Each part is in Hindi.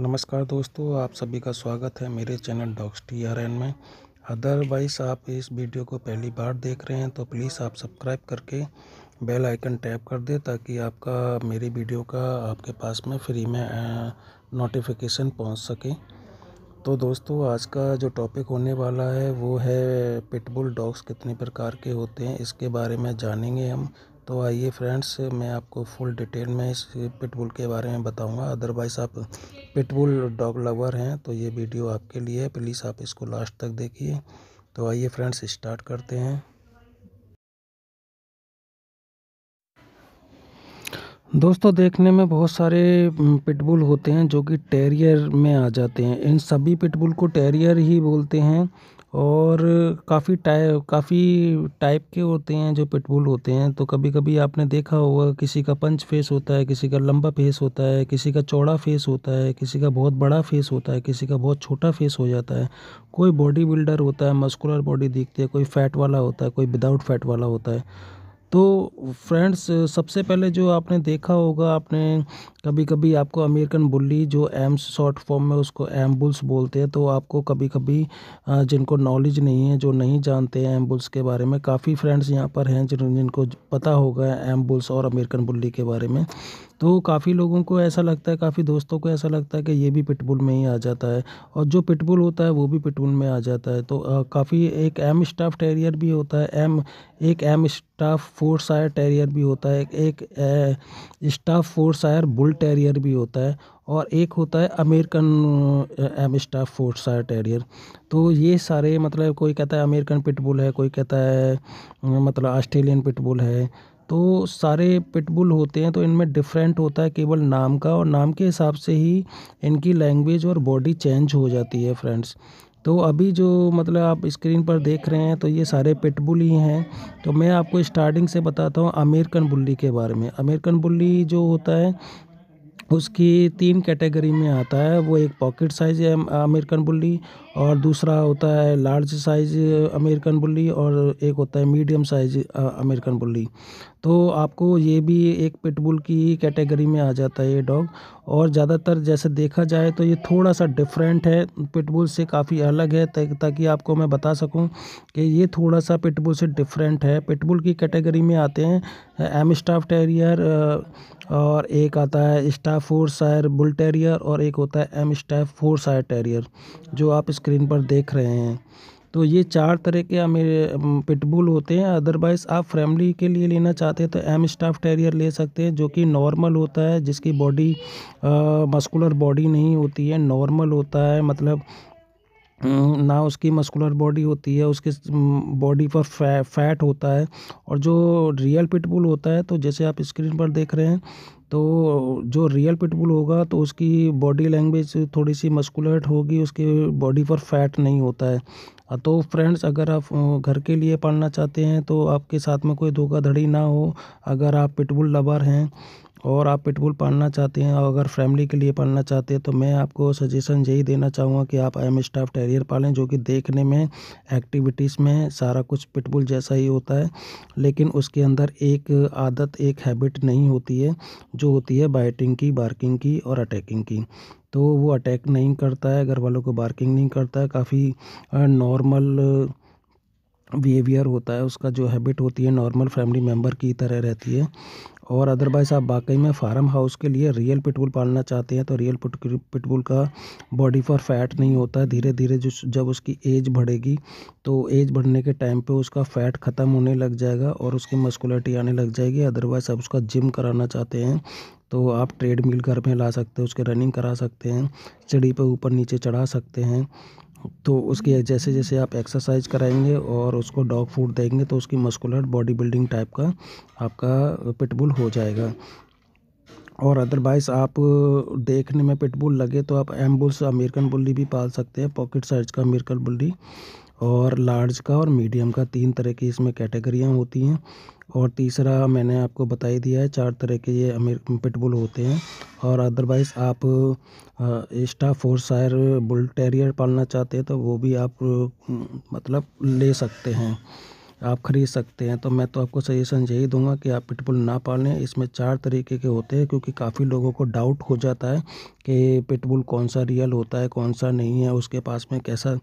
नमस्कार दोस्तों आप सभी का स्वागत है मेरे channel Dogs T R N में अदरवाइज़ आप इस वीडियो को पहली बार देख रहे हैं तो प्लीज़ आप सब्सक्राइब करके बेल आइकन टैप कर दें ताकि आपका मेरी वीडियो का आपके पास में फ्री में नोटिफिकेशन पहुंच सके तो दोस्तों आज का जो टॉपिक होने वाला है वो है पिटबुल डॉग्स कितने प्रकार के होते हैं इसके बारे में जानेंगे हम तो आइए फ्रेंड्स मैं आपको फुल डिटेल में इस पिटबुल के बारे में बताऊंगा अदरवाइज़ आप पिटबुल डॉग लवर हैं तो ये वीडियो आपके लिए है प्लीज़ आप इसको लास्ट तक देखिए तो आइए फ्रेंड्स स्टार्ट करते हैं दोस्तों देखने में बहुत सारे पिटबुल होते हैं जो कि टेरियर में आ जाते हैं इन सभी पिटबुल को टेरियर ही बोलते हैं और काफ़ी टाइ काफ़ी टाइप के होते हैं जो पिटबुल होते हैं तो कभी कभी आपने देखा होगा किसी का पंच फेस होता है किसी का लंबा फेस होता है किसी का चौड़ा फेस होता है किसी का बहुत बड़ा फेस होता है किसी का बहुत छोटा फेस हो जाता है कोई बॉडी बिल्डर होता है मस्कुलर बॉडी दिखती है कोई फैट वाला होता है कोई विदाउट फैट वाला होता है तो फ्रेंड्स सबसे पहले जो आपने देखा होगा आपने कभी कभी आपको अमेरिकन बुल्ली जो एम्स शॉर्ट फॉर्म में उसको एम्बुल्स बोलते हैं तो आपको कभी कभी जिनको नॉलेज नहीं है जो नहीं जानते हैं एम्बुल्स के बारे में काफ़ी फ्रेंड्स यहाँ पर हैं जिन जिनको पता होगा एम्बुल्स और अमेरिकन बुल्ली के बारे में तो काफ़ी लोगों को ऐसा लगता है काफ़ी दोस्तों को ऐसा लगता है कि ये भी पिटबुल में ही आ जाता है और जो पिटबुल होता है वो भी पिटबुल में आ जाता है तो काफ़ी एक एम स्टाफ टेरियर भी होता है एम एक Am Staffordshire terrier भी होता है एक, एक Staffordshire bull terrier भी होता है और एक होता है अमेरिकन एमस्टा फोर्डसायर टेरियर तो ये सारे मतलब कोई कहता है अमेरिकन पिटबुल है कोई कहता है मतलब ऑस्ट्रेलियन पिटबुल है तो सारे पिटबुल होते हैं तो इनमें डिफरेंट होता है केवल नाम का और नाम के हिसाब से ही इनकी लैंग्वेज और बॉडी चेंज हो जाती है फ्रेंड्स तो अभी जो मतलब आप स्क्रीन पर देख रहे हैं तो ये सारे पिटबुल ही हैं तो मैं आपको स्टार्टिंग से बताता हूँ अमेरिकन बुल्ली के बारे में अमेरिकन बुल्ली जो होता है उसकी तीन कैटेगरी में आता है वो एक पॉकेट साइज़ अमेरिकन बुल्ली और दूसरा होता है लार्ज साइज़ अमेरिकन बुल्ली और एक होता है मीडियम साइज़ अमेरिकन बुल्ली तो आपको ये भी एक पिटबुल की कैटेगरी में आ जाता है ये डॉग और ज़्यादातर जैसे देखा जाए तो ये थोड़ा सा डिफरेंट है पिटबुल से काफ़ी अलग है ताकि आपको मैं बता सकूं कि ये थोड़ा सा पिटबुल से डिफरेंट है पिटबुल की कैटेगरी में आते हैं एम स्टाफ टेरियर और एक आता है Staffordshire bull terrier और एक होता है Am Staffordshire terrier जो आप स्क्रीन पर देख रहे हैं तो ये चार तरह के मेरे पिटबुल होते हैं अदरवाइज़ आप फैमिली के लिए लेना चाहते हैं तो एम स्टाफ टेरियर ले सकते हैं जो कि नॉर्मल होता है जिसकी बॉडी मस्कुलर बॉडी नहीं होती है नॉर्मल होता है मतलब हम्म, ना उसकी मस्कुलर बॉडी होती है उसके बॉडी पर फै फैट होता है और जो रियल पिटबुल होता है तो जैसे आप स्क्रीन पर देख रहे हैं तो जो रियल पिटबुल होगा तो उसकी बॉडी लैंग्वेज थोड़ी सी मस्कुलर होगी उसके बॉडी पर फैट नहीं होता है तो फ्रेंड्स अगर आप घर के लिए पालना चाहते हैं तो आपके साथ में कोई धोखाधड़ी ना हो अगर आप पिटबुल लवर हैं और आप पिटबुल पालना चाहते हैं और अगर फैमिली के लिए पालना चाहते हैं तो मैं आपको सजेशन यही देना चाहूँगा कि आप एम स्टाफ टेरियर पालें जो कि देखने में एक्टिविटीज़ में सारा कुछ पिटबुल जैसा ही होता है लेकिन उसके अंदर एक आदत एक हैबिट नहीं होती है जो होती है बाइटिंग की बार्किंग की और अटैकिंग की तो वो अटैक नहीं करता है घर वालों को बार्किंग नहीं करता है काफ़ी नॉर्मल बिहेवियर होता है उसका जो हैबिट होती है नॉर्मल फैमिली मेम्बर की तरह रहती है और अदरवाइज़ आप वाकई में फार्म हाउस के लिए रियल पिटबुल पालना चाहते हैं तो रियल पिटबुल का बॉडी पर फैट नहीं होता है धीरे धीरे जो जब उसकी एज बढ़ेगी तो एज बढ़ने के टाइम पे उसका फैट ख़त्म होने लग जाएगा और उसकी मस्कुलरिटी आने लग जाएगी अदरवाइज़ आप उसका जिम कराना चाहते हैं तो आप ट्रेडमिल घर में ला सकते हैं उसके रनिंग करा सकते हैं चिड़ी पर ऊपर नीचे चढ़ा सकते हैं तो उसकी जैसे जैसे आप एक्सरसाइज कराएंगे और उसको डॉग फूड देंगे तो उसकी मस्कुलर बॉडी बिल्डिंग टाइप का आपका पिटबुल हो जाएगा और अदरवाइज़ आप देखने में पिटबुल लगे तो आप एम्बुल्स अमेरिकन बुल्ली भी पाल सकते हैं पॉकेट साइज का अमेरिकन बुल्ली और लार्ज का और मीडियम का तीन तरह की इसमें कैटेगरियाँ होती हैं और तीसरा मैंने आपको बता ही दिया है चार तरह के ये अमेर पिटबुल होते हैं और अदरवाइज़ आप फोर फोर्सायर बुल टेरियर पालना चाहते हैं तो वो भी आप मतलब ले सकते हैं आप खरीद सकते हैं तो मैं तो आपको सजेशन यही दूंगा कि आप पिटबुल ना पालें इसमें चार तरीके के होते हैं क्योंकि काफ़ी लोगों को डाउट हो जाता है कि पिटबुल कौन सा रियल होता है कौन सा नहीं है उसके पास में कैसा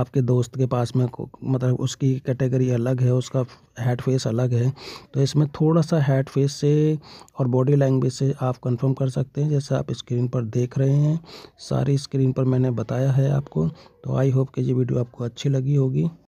आपके दोस्त के पास में मतलब उसकी कैटेगरी अलग है उसका हेड फेस अलग है तो इसमें थोड़ा सा हेड फेस से और बॉडी लैंग्वेज से आप कंफर्म कर सकते हैं जैसे आप स्क्रीन पर देख रहे हैं सारी स्क्रीन पर मैंने बताया है आपको तो आई होप कि ये वीडियो आपको अच्छी लगी होगी